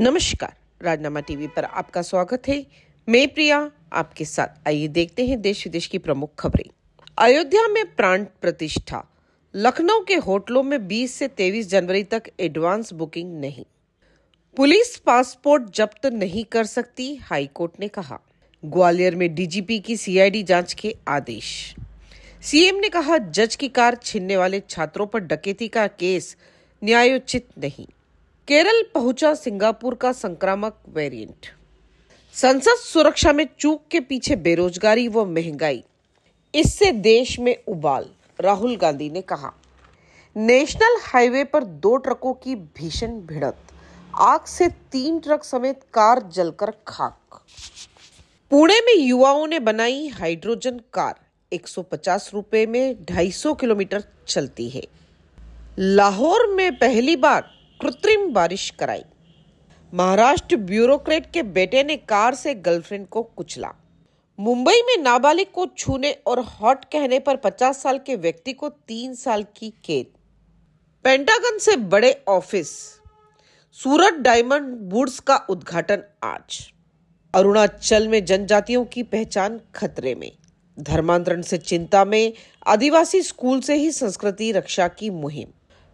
नमस्कार राजनामा टीवी पर आपका स्वागत है मैं प्रिया आपके साथ आइए देखते हैं देश विदेश की प्रमुख खबरें अयोध्या में प्राण प्रतिष्ठा लखनऊ के होटलों में 20 से 23 जनवरी तक एडवांस बुकिंग नहीं पुलिस पासपोर्ट जब्त नहीं कर सकती हाईकोर्ट ने कहा ग्वालियर में डीजीपी की सीआईडी जांच के आदेश सीएम ने कहा जज की कार छीनने वाले छात्रों पर डकैती का केस न्यायोचित नहीं केरल पहुंचा सिंगापुर का संक्रामक वेरिएंट संसद सुरक्षा में चूक के पीछे बेरोजगारी व महंगाई इससे देश में उबाल राहुल गांधी ने कहा नेशनल हाईवे पर दो ट्रकों की भीषण भिड़त आग से तीन ट्रक समेत कार जलकर खाक पुणे में युवाओं ने बनाई हाइड्रोजन कार 150 रुपए में 250 किलोमीटर चलती है लाहौर में पहली बार कृत्रिम बारिश कराई महाराष्ट्र ब्यूरोक्रेट के बेटे ने कार से गर्लफ्रेंड को कुचला मुंबई में नाबालिग को छूने और हॉट कहने पर 50 साल के व्यक्ति को तीन साल की कैद पेंटागन से बड़े ऑफिस सूरत डायमंड बुड्स का उद्घाटन आज अरुणाचल में जनजातियों की पहचान खतरे में धर्मांतरण से चिंता में आदिवासी स्कूल से ही संस्कृति रक्षा की मुहिम